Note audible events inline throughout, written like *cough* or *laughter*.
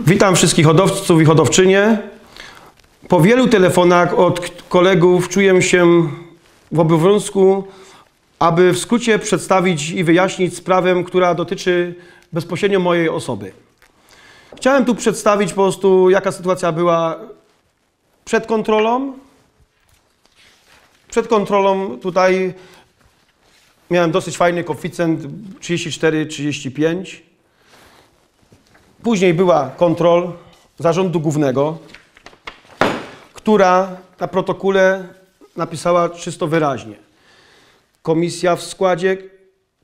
Witam wszystkich hodowców i hodowczynie. Po wielu telefonach od kolegów czuję się w obowiązku, aby w skrócie przedstawić i wyjaśnić sprawę, która dotyczy bezpośrednio mojej osoby. Chciałem tu przedstawić po prostu, jaka sytuacja była przed kontrolą. Przed kontrolą tutaj miałem dosyć fajny koeficjent 34-35. Później była kontrol zarządu głównego, która na protokole napisała czysto wyraźnie. Komisja w składzie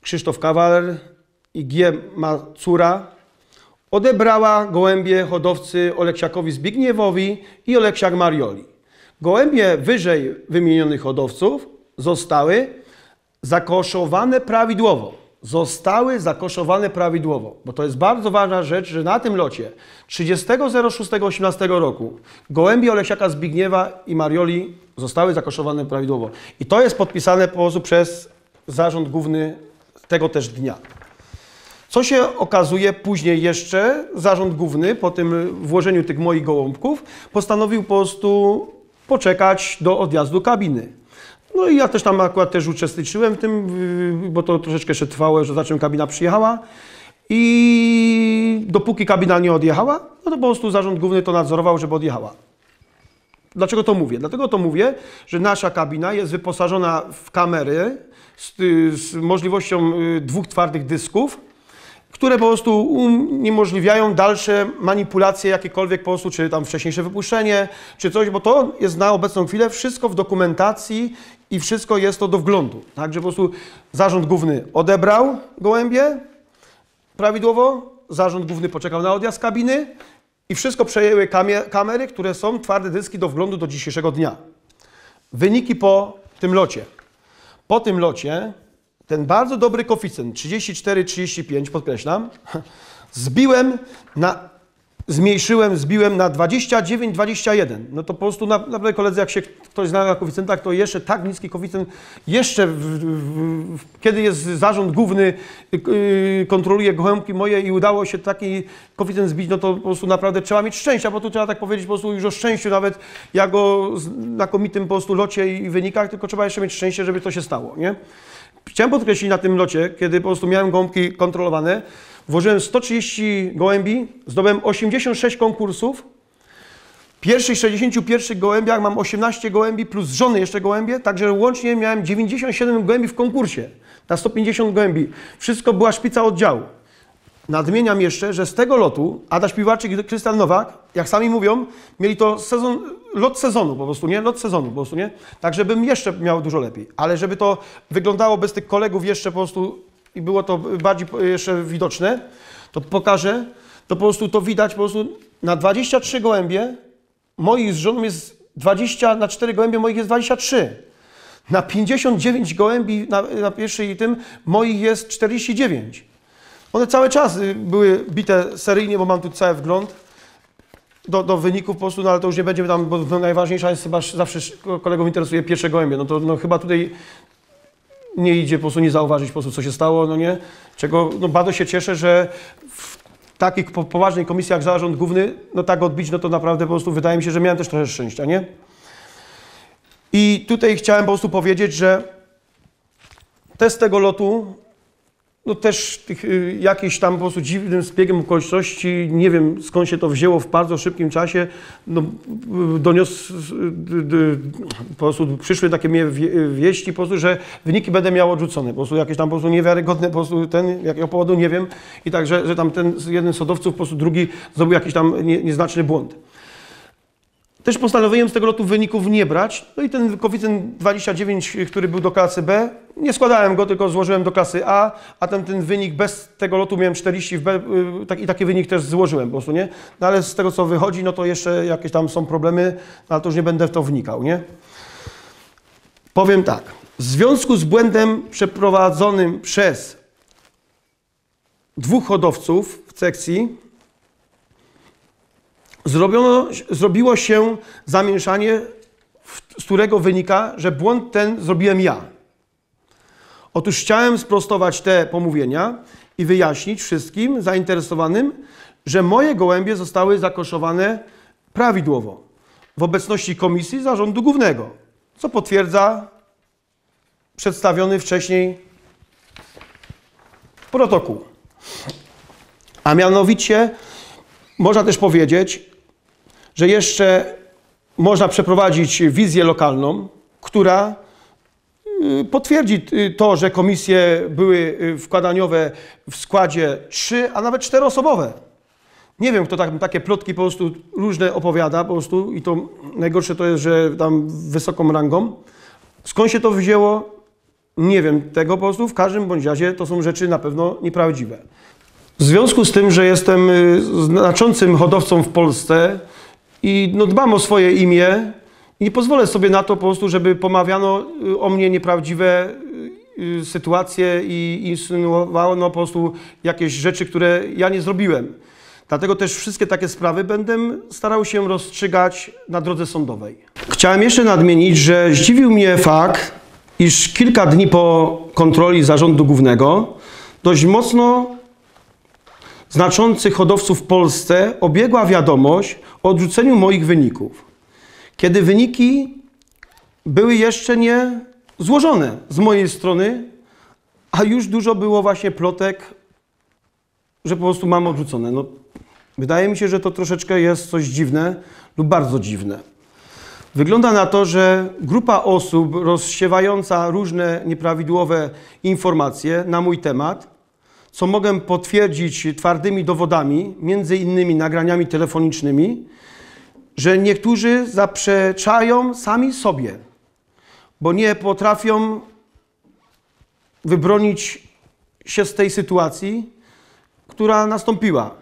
Krzysztof Kawaler i G. Macura odebrała gołębie hodowcy Oleksiakowi Zbigniewowi i Oleksiak Marioli. Gołębie wyżej wymienionych hodowców zostały zakoszowane prawidłowo zostały zakoszowane prawidłowo, bo to jest bardzo ważna rzecz, że na tym locie 30.06.18 roku gołębie Olesiaka Zbigniewa i Marioli zostały zakoszowane prawidłowo. I to jest podpisane po prostu przez zarząd główny tego też dnia. Co się okazuje później jeszcze, zarząd główny po tym włożeniu tych moich gołąbków postanowił po prostu poczekać do odjazdu kabiny. No i ja też tam akurat też uczestniczyłem w tym, bo to troszeczkę się trwało, że zacząłem kabina przyjechała. I dopóki kabina nie odjechała, no to po prostu zarząd główny to nadzorował, żeby odjechała. Dlaczego to mówię? Dlatego to mówię, że nasza kabina jest wyposażona w kamery z, z możliwością y, dwóch twardych dysków, które po prostu uniemożliwiają dalsze manipulacje jakiekolwiek po prostu, czy tam wcześniejsze wypuszczenie, czy coś, bo to jest na obecną chwilę wszystko w dokumentacji i wszystko jest to do wglądu. Także po prostu zarząd główny odebrał gołębie prawidłowo, zarząd główny poczekał na odjazd kabiny i wszystko przejęły kamery, które są twarde dyski do wglądu do dzisiejszego dnia. Wyniki po tym locie. Po tym locie ten bardzo dobry koeficjent 34-35, podkreślam, zbiłem na, zmniejszyłem, zbiłem na 29-21. No to po prostu naprawdę koledzy, jak się ktoś zna na koeficjentach, to jeszcze tak niski koeficjent, jeszcze w, w, w, kiedy jest zarząd główny, yy, kontroluje gołębki moje i udało się taki koeficjent zbić, no to po prostu naprawdę trzeba mieć szczęścia, bo tu trzeba tak powiedzieć po prostu już o szczęściu nawet, ja go znakomitym po prostu locie i wynikach, tylko trzeba jeszcze mieć szczęście, żeby to się stało, nie? Chciałem podkreślić na tym locie, kiedy po prostu miałem gąbki kontrolowane, włożyłem 130 gołębi, zdobyłem 86 konkursów. W pierwszych 61 gołębiach mam 18 gołębi plus żony jeszcze gołębie, także łącznie miałem 97 gołębi w konkursie na 150 gołębi. Wszystko była szpica oddziału. Nadmieniam jeszcze, że z tego lotu Adaś Piwarczyk i Krystian Nowak, jak sami mówią, mieli to sezon, lot sezonu po prostu, nie? Lot sezonu po prostu, nie? Tak, żebym jeszcze miał dużo lepiej. Ale żeby to wyglądało bez tych kolegów jeszcze po prostu i było to bardziej jeszcze widoczne, to pokażę, to po prostu to widać po prostu na 23 gołębie moich z żoną jest 20, na 4 gołębie moich jest 23. Na 59 gołębi na, na pierwszej i tym moich jest 49. One cały czas y, były bite seryjnie, bo mam tu cały wgląd do, do wyników po prostu, no ale to już nie będziemy tam, bo no najważniejsza jest chyba zawsze kolegom interesuje pierwsze gołębie. No to no, chyba tutaj nie idzie po prostu nie zauważyć po prostu, co się stało, no nie? Czego no, bardzo się cieszę, że w takich poważnej komisji jak zarząd główny, no tak odbić, no to naprawdę po prostu wydaje mi się, że miałem też trochę szczęścia, nie? I tutaj chciałem po prostu powiedzieć, że test tego lotu no też tych, y, jakiś tam po prostu dziwnym zbiegiem okoliczności, nie wiem skąd się to wzięło w bardzo szybkim czasie, no, y, doniosł, y, po prostu przyszły takie mnie wieści, po prostu, że wyniki będę miał odrzucone, po prostu jakieś tam po prostu niewiarygodne, po prostu ten, jakiego powodu nie wiem i także, że tam ten jeden z sodowców, po prostu drugi zrobił jakiś tam nieznaczny błąd. Też postanowiłem z tego lotu wyników nie brać. No i ten koeficjent 29, który był do klasy B, nie składałem go, tylko złożyłem do klasy A, a ten, ten wynik bez tego lotu miałem 40 w B y, tak, i taki wynik też złożyłem po prostu, nie? No ale z tego, co wychodzi, no to jeszcze jakieś tam są problemy, no ale to już nie będę w to wnikał, nie? Powiem tak. W związku z błędem przeprowadzonym przez dwóch hodowców w sekcji, zrobiono, zrobiło się zamieszanie, z którego wynika, że błąd ten zrobiłem ja. Otóż chciałem sprostować te pomówienia i wyjaśnić wszystkim zainteresowanym, że moje gołębie zostały zakoszowane prawidłowo w obecności Komisji Zarządu Głównego, co potwierdza przedstawiony wcześniej protokół. A mianowicie można też powiedzieć, że jeszcze można przeprowadzić wizję lokalną, która y, potwierdzi y, to, że komisje były y, wkładaniowe w składzie trzy, a nawet czteroosobowe. Nie wiem, kto tak, takie plotki po prostu różne opowiada po prostu i to najgorsze to jest, że tam wysoką rangą. Skąd się to wzięło? Nie wiem tego po prostu. W każdym bądź razie to są rzeczy na pewno nieprawdziwe. W związku z tym, że jestem znaczącym hodowcą w Polsce, i no, dbam o swoje imię. i Nie pozwolę sobie na to po prostu, żeby pomawiano y, o mnie nieprawdziwe y, y, sytuacje i insynuowano po prostu jakieś rzeczy, które ja nie zrobiłem. Dlatego też wszystkie takie sprawy będę starał się rozstrzygać na drodze sądowej. Chciałem jeszcze nadmienić, że zdziwił mnie fakt, iż kilka dni po kontroli zarządu głównego dość mocno znaczących hodowców w Polsce obiegła wiadomość, po odrzuceniu moich wyników, kiedy wyniki były jeszcze nie złożone z mojej strony, a już dużo było właśnie plotek, że po prostu mam odrzucone. No, wydaje mi się, że to troszeczkę jest coś dziwne lub bardzo dziwne. Wygląda na to, że grupa osób rozsiewająca różne nieprawidłowe informacje na mój temat co mogę potwierdzić twardymi dowodami, między innymi nagraniami telefonicznymi, że niektórzy zaprzeczają sami sobie, bo nie potrafią wybronić się z tej sytuacji, która nastąpiła.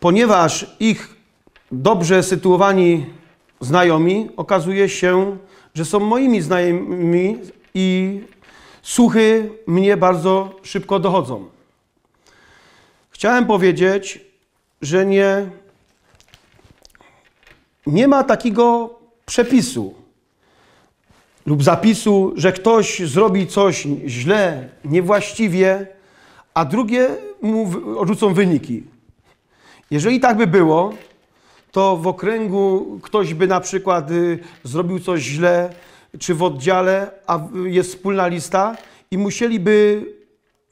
Ponieważ ich dobrze sytuowani znajomi okazuje się, że są moimi znajomymi i Suchy mnie bardzo szybko dochodzą. Chciałem powiedzieć, że nie, nie ma takiego przepisu lub zapisu, że ktoś zrobi coś źle, niewłaściwie, a drugie mu odrzucą wyniki. Jeżeli tak by było, to w okręgu ktoś by na przykład y, zrobił coś źle, czy w oddziale a jest wspólna lista i musieliby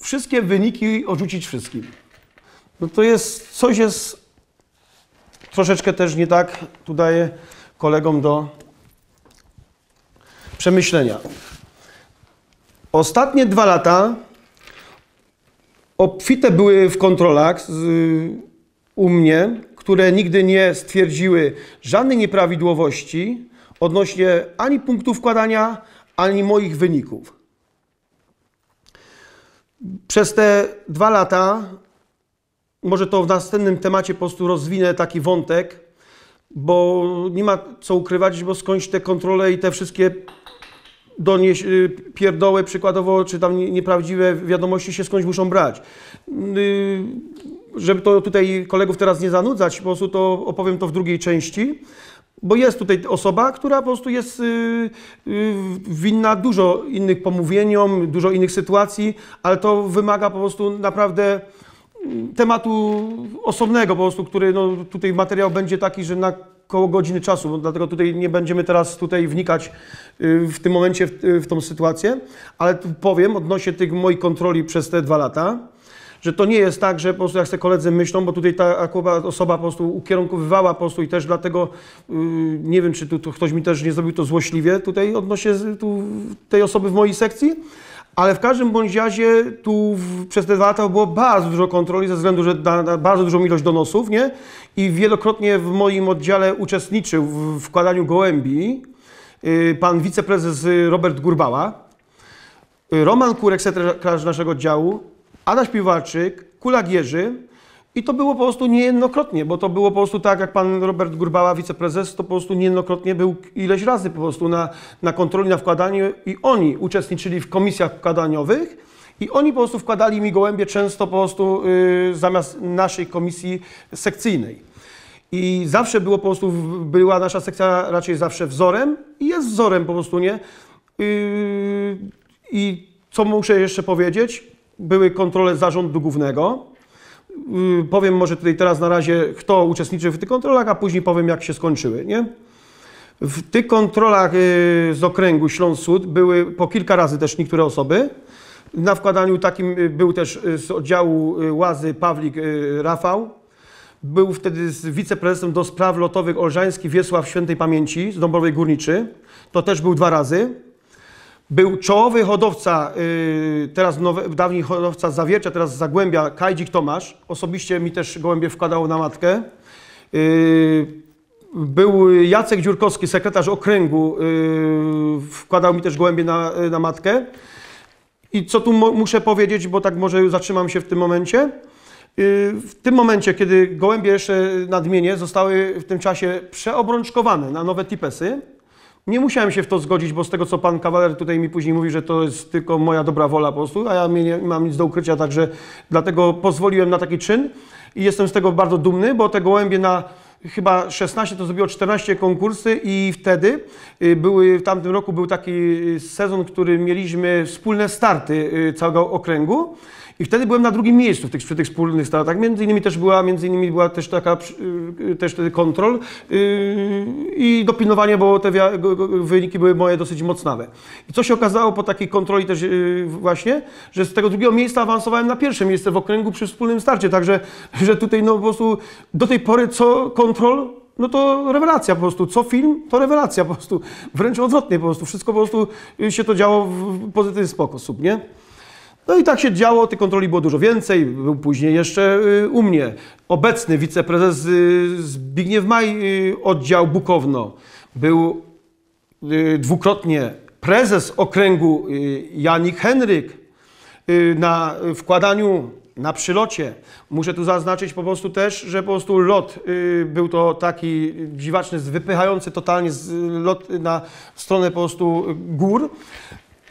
wszystkie wyniki odrzucić wszystkim. No to jest, coś jest troszeczkę też nie tak, tu daję kolegom do przemyślenia. Ostatnie dwa lata obfite były w kontrolach z, u mnie, które nigdy nie stwierdziły żadnej nieprawidłowości, odnośnie ani punktu wkładania, ani moich wyników. Przez te dwa lata, może to w następnym temacie po prostu rozwinę taki wątek, bo nie ma co ukrywać, bo skądś te kontrole i te wszystkie donieś, y, pierdoły przykładowo, czy tam nieprawdziwe wiadomości się skądś muszą brać. Y, żeby to tutaj kolegów teraz nie zanudzać, po prostu to opowiem to w drugiej części. Bo jest tutaj osoba, która po prostu jest y, y, winna dużo innych pomówieniom, dużo innych sytuacji, ale to wymaga po prostu naprawdę mm, tematu osobnego po prostu, który no, tutaj materiał będzie taki, że na koło godziny czasu, dlatego tutaj nie będziemy teraz tutaj wnikać y, w tym momencie w, w tą sytuację, ale powiem odnośnie tych moich kontroli przez te dwa lata, że to nie jest tak, że po prostu jak se koledzy myślą, bo tutaj ta osoba po prostu ukierunkowywała po prostu i też dlatego, yy, nie wiem, czy tu, tu, ktoś mi też nie zrobił to złośliwie tutaj odnośnie tu, tej osoby w mojej sekcji, ale w każdym bądź razie tu w, przez te dwa lata było bardzo dużo kontroli ze względu, że na, bardzo dużą ilość donosów, nie? I wielokrotnie w moim oddziale uczestniczył w wkładaniu gołębi yy, pan wiceprezes Robert Gurbała, y, Roman Kurek, sekretarz naszego działu, Ada Piwarczyk, Kulak Jerzy, i to było po prostu niejednokrotnie, bo to było po prostu tak, jak pan Robert Gurbała, wiceprezes, to po prostu niejednokrotnie był ileś razy po prostu na, na kontroli, na wkładaniu i oni uczestniczyli w komisjach wkładaniowych i oni po prostu wkładali mi gołębie często po prostu y, zamiast naszej komisji sekcyjnej. I zawsze było po prostu, była nasza sekcja raczej zawsze wzorem i jest wzorem po prostu, nie? Yy, I co muszę jeszcze powiedzieć? były kontrole zarządu głównego. Mm, powiem może tutaj teraz na razie, kto uczestniczył w tych kontrolach, a później powiem, jak się skończyły. Nie? W tych kontrolach y, z okręgu Śląsk-Sud były po kilka razy też niektóre osoby. Na wkładaniu takim y, był też y, z oddziału Łazy Pawlik Rafał. Był wtedy z wiceprezesem do spraw lotowych Olżański Wiesław Świętej Pamięci z Dąbrowej Górniczy. To też był dwa razy. Był czołowy hodowca, y, teraz nowe, dawniej hodowca Zawiercia, teraz Zagłębia, Kajdzik Tomasz. Osobiście mi też gołębie wkładał na matkę. Y, był Jacek Dziurkowski, sekretarz okręgu, y, wkładał mi też gołębie na, na matkę. I co tu muszę powiedzieć, bo tak może zatrzymam się w tym momencie. W tym momencie, kiedy gołębie jeszcze nadmienię, zostały w tym czasie przeobrączkowane na nowe tipesy, nie musiałem się w to zgodzić, bo z tego co pan kawaler tutaj mi później mówi, że to jest tylko moja dobra wola po prostu, a ja nie mam nic do ukrycia, także dlatego pozwoliłem na taki czyn i jestem z tego bardzo dumny, bo te gołębie na chyba 16 to zrobiło 14 konkursy i wtedy y, były, w tamtym roku był taki y, sezon, który mieliśmy wspólne starty y, całego okręgu. I wtedy byłem na drugim miejscu w tych, przy tych wspólnych startach. Tak, między innymi też była, między innymi była też taka y, też kontrol y, i dopilnowanie, bo te wyniki były moje dosyć mocnawe. I co się okazało po takiej kontroli też y, właśnie, że z tego drugiego miejsca awansowałem na pierwsze miejsce w okręgu przy wspólnym starcie. Także, że tutaj no po prostu do tej pory co kontrol no to rewelacja po prostu. Co film, to rewelacja po prostu. Wręcz odwrotnie po prostu. Wszystko po prostu się to działo w pozytywny sposób, nie? No i tak się działo, tych kontroli było dużo więcej. Był później jeszcze y, u mnie obecny wiceprezes y, Zbigniew Maj, y, oddział Bukowno. Był dwukrotnie prezes okręgu Janik Henryk na wkładaniu na przylocie. Muszę tu zaznaczyć po prostu też, że po prostu lot był to taki dziwaczny, wypychający totalnie z, lot na stronę po prostu gór.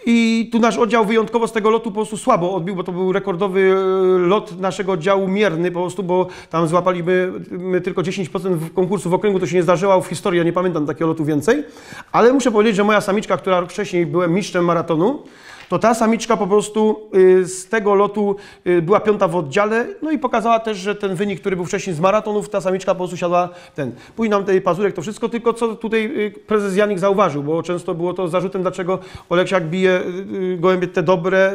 I tu nasz oddział wyjątkowo z tego lotu po prostu słabo odbił, bo to był rekordowy e, lot naszego oddziału mierny po prostu, bo tam złapaliby my tylko 10% w konkursu w okręgu, to się nie zdarzyło w historii, ja nie pamiętam takiego lotu więcej. Ale muszę powiedzieć, że moja samiczka, która rok wcześniej byłem mistrzem maratonu, to ta samiczka po prostu y, z tego lotu y, była piąta w oddziale, no i pokazała też, że ten wynik, który był wcześniej z maratonów, ta samiczka po prostu siadła ten. Pójdź nam tej pazurek, to wszystko, tylko co tutaj y, prezes Janik zauważył, bo często było to zarzutem, dlaczego Oleksiak bije gołębie te dobre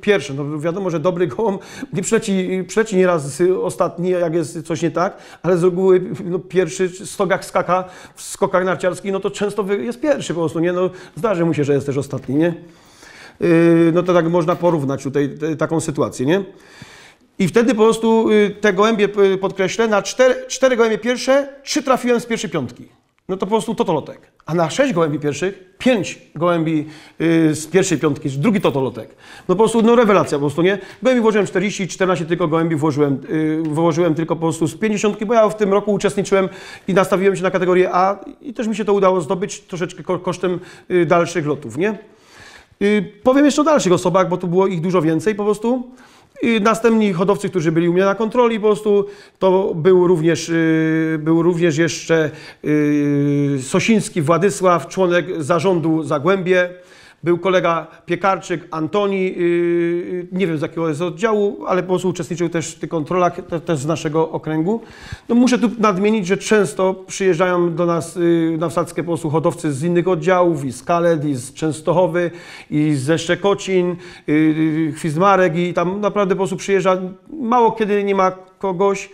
pierwsze. No wiadomo, że dobry gołąb nie przeci przyleci nieraz ostatni, jak jest coś nie tak, ale z reguły no, pierwszy w stogach skaka, w skokach narciarskich, no to często jest pierwszy po prostu, nie? No, zdarzy mu się, że jest też ostatni, nie? Y, no to tak można porównać tutaj taką sytuację, nie? I wtedy po prostu y, te gołębie, y, podkreślę, na cztery, cztery gołębie pierwsze, trzy trafiłem z pierwszej piątki. No to po prostu totolotek. A na sześć gołębi pierwszych, pięć gołębi z pierwszej piątki, drugi totolotek. No po prostu, no rewelacja po prostu, nie? Gołębi włożyłem 40, 14 tylko gołębi włożyłem, włożyłem tylko po prostu z 50, bo ja w tym roku uczestniczyłem i nastawiłem się na kategorię A i też mi się to udało zdobyć troszeczkę kosztem dalszych lotów, nie? Y, powiem jeszcze o dalszych osobach, bo tu było ich dużo więcej po prostu. Y, następni hodowcy, którzy byli u mnie na kontroli po prostu, to był również, y, był również jeszcze Sosiński Władysław, członek zarządu Zagłębie. Był kolega piekarczyk Antoni, y, y, nie wiem z jakiego jest oddziału, ale po prostu uczestniczył też w tych kontrolach, też z naszego okręgu. No muszę tu nadmienić, że często przyjeżdżają do nas y, na wsadzkę po prostu hodowcy z innych oddziałów, i z Kaled, i z Częstochowy, i ze Szczekocin, Chwizmarek i tam naprawdę po prostu przyjeżdża, mało kiedy nie ma kogoś,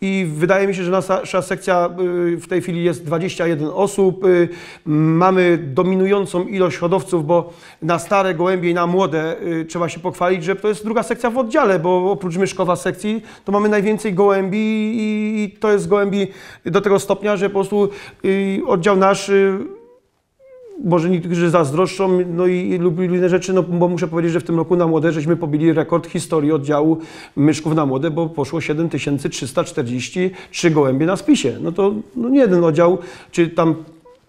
i wydaje mi się, że nasza sekcja y, w tej chwili jest 21 osób. Y, mamy dominującą ilość hodowców, bo na stare gołębie i na młode y, trzeba się pochwalić, że to jest druga sekcja w oddziale, bo oprócz Myszkowa sekcji to mamy najwięcej gołębi i to jest gołębi do tego stopnia, że po prostu oddział nasz może niektórzy zazdroszczą, no i lub inne rzeczy, no bo muszę powiedzieć, że w tym roku na młode żeśmy pobili rekord historii oddziału myszków na młode, bo poszło 7343 gołębie na spisie. No to no nie jeden oddział, czy tam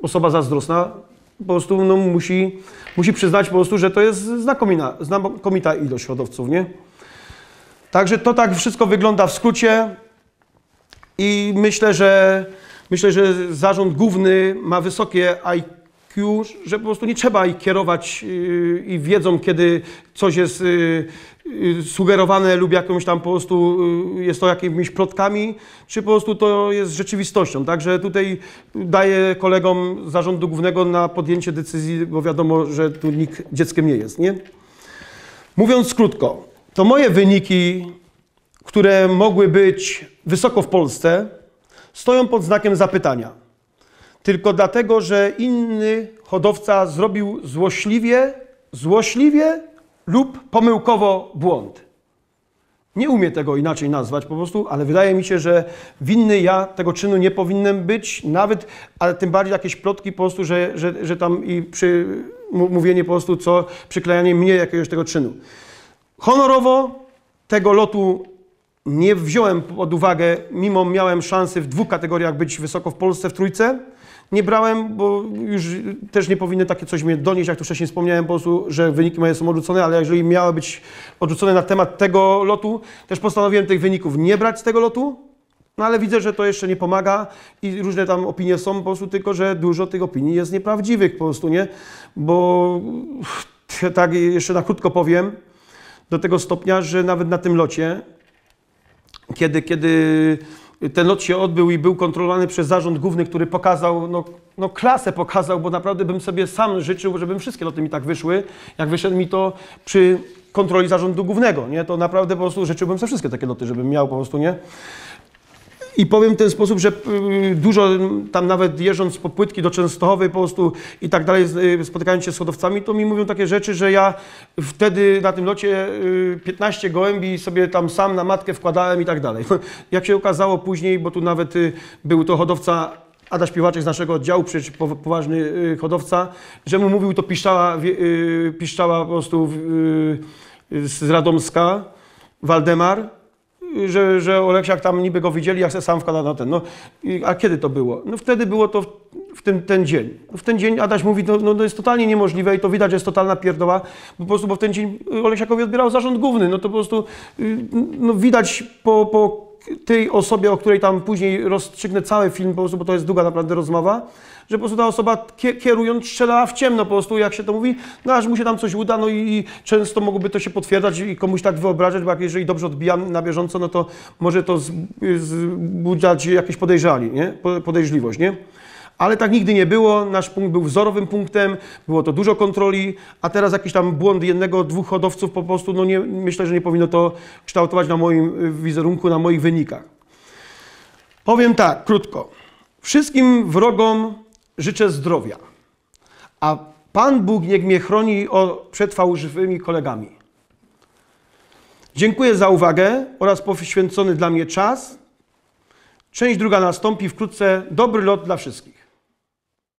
osoba zazdrosna po prostu no, musi, musi przyznać po prostu, że to jest znakomita, znakomita ilość rodowców, nie? Także to tak wszystko wygląda w skrócie i myślę, że myślę, że zarząd główny ma wysokie IQ już, że po prostu nie trzeba ich kierować yy, i wiedzą, kiedy coś jest yy, yy, sugerowane lub jakąś tam po prostu jest to jakimiś plotkami, czy po prostu to jest rzeczywistością. Także tutaj daję kolegom zarządu głównego na podjęcie decyzji, bo wiadomo, że tu nikt dzieckiem nie jest, nie? Mówiąc krótko, to moje wyniki, które mogły być wysoko w Polsce, stoją pod znakiem zapytania tylko dlatego, że inny hodowca zrobił złośliwie, złośliwie lub pomyłkowo błąd. Nie umiem tego inaczej nazwać po prostu, ale wydaje mi się, że winny ja tego czynu nie powinienem być, nawet, ale tym bardziej jakieś plotki po prostu, że, że, że tam i przy, mówienie po prostu, co przyklejanie mnie jakiegoś tego czynu. Honorowo tego lotu nie wziąłem pod uwagę, mimo miałem szansy w dwóch kategoriach być wysoko w Polsce w trójce. Nie brałem, bo już też nie powinny takie coś mnie donieść, jak tu wcześniej wspomniałem, po prostu, że wyniki moje są odrzucone, ale jeżeli miały być odrzucone na temat tego lotu, też postanowiłem tych wyników nie brać z tego lotu, no ale widzę, że to jeszcze nie pomaga i różne tam opinie są po prostu, tylko że dużo tych opinii jest nieprawdziwych po prostu, nie? Bo tak jeszcze na krótko powiem, do tego stopnia, że nawet na tym locie, kiedy, kiedy ten lot się odbył i był kontrolowany przez zarząd główny, który pokazał, no, no klasę pokazał, bo naprawdę bym sobie sam życzył, żeby wszystkie loty mi tak wyszły, jak wyszedł mi to przy kontroli zarządu głównego, nie? To naprawdę po prostu życzyłbym sobie wszystkie takie loty, żebym miał po prostu, nie? I powiem w ten sposób, że y, dużo tam nawet jeżdżąc po płytki do Częstochowy po prostu i tak dalej, y, spotykając się z hodowcami, to mi mówią takie rzeczy, że ja wtedy na tym locie 15 y, gołębi sobie tam sam na matkę wkładałem i tak dalej. *laughs* Jak się okazało później, bo tu nawet był to hodowca Adaś Piwaczek z naszego oddziału, przecież poważny hodowca, że mu mówił to piszczała, piszczała po prostu z Radomska, Waldemar, że, że Oleksiak tam niby go widzieli, jak se sam wkłada na ten. No, a kiedy to było? No wtedy było to w, w ten, ten dzień. w ten dzień Adaś mówi, no, no to no jest totalnie niemożliwe i to widać, że jest totalna pierdoła, bo po prostu bo w ten dzień Oleksiakowi odbierał zarząd główny. No to po prostu y, no, widać po, po tej osobie, o której tam później rozstrzygnę cały film, po prostu, bo to jest długa naprawdę rozmowa, że po prostu ta osoba kierując strzelała w ciemno po prostu, jak się to mówi, no aż mu się tam coś uda, no i, często mogłoby to się potwierdzać i komuś tak wyobrażać, bo jak jeżeli dobrze odbijam na bieżąco, no to może to zbudzać jakieś podejrzali, nie? podejrzliwość, nie? Ale tak nigdy nie było. Nasz punkt był wzorowym punktem, było to dużo kontroli, a teraz jakiś tam błąd jednego, dwóch hodowców po prostu, no nie, myślę, że nie powinno to kształtować na moim y, wizerunku, na moich wynikach. Powiem tak, krótko. Wszystkim wrogom życzę zdrowia, a Pan Bóg niech mnie chroni przed fałszywymi kolegami. Dziękuję za uwagę oraz poświęcony dla mnie czas. Część druga nastąpi wkrótce. Dobry lot dla wszystkich.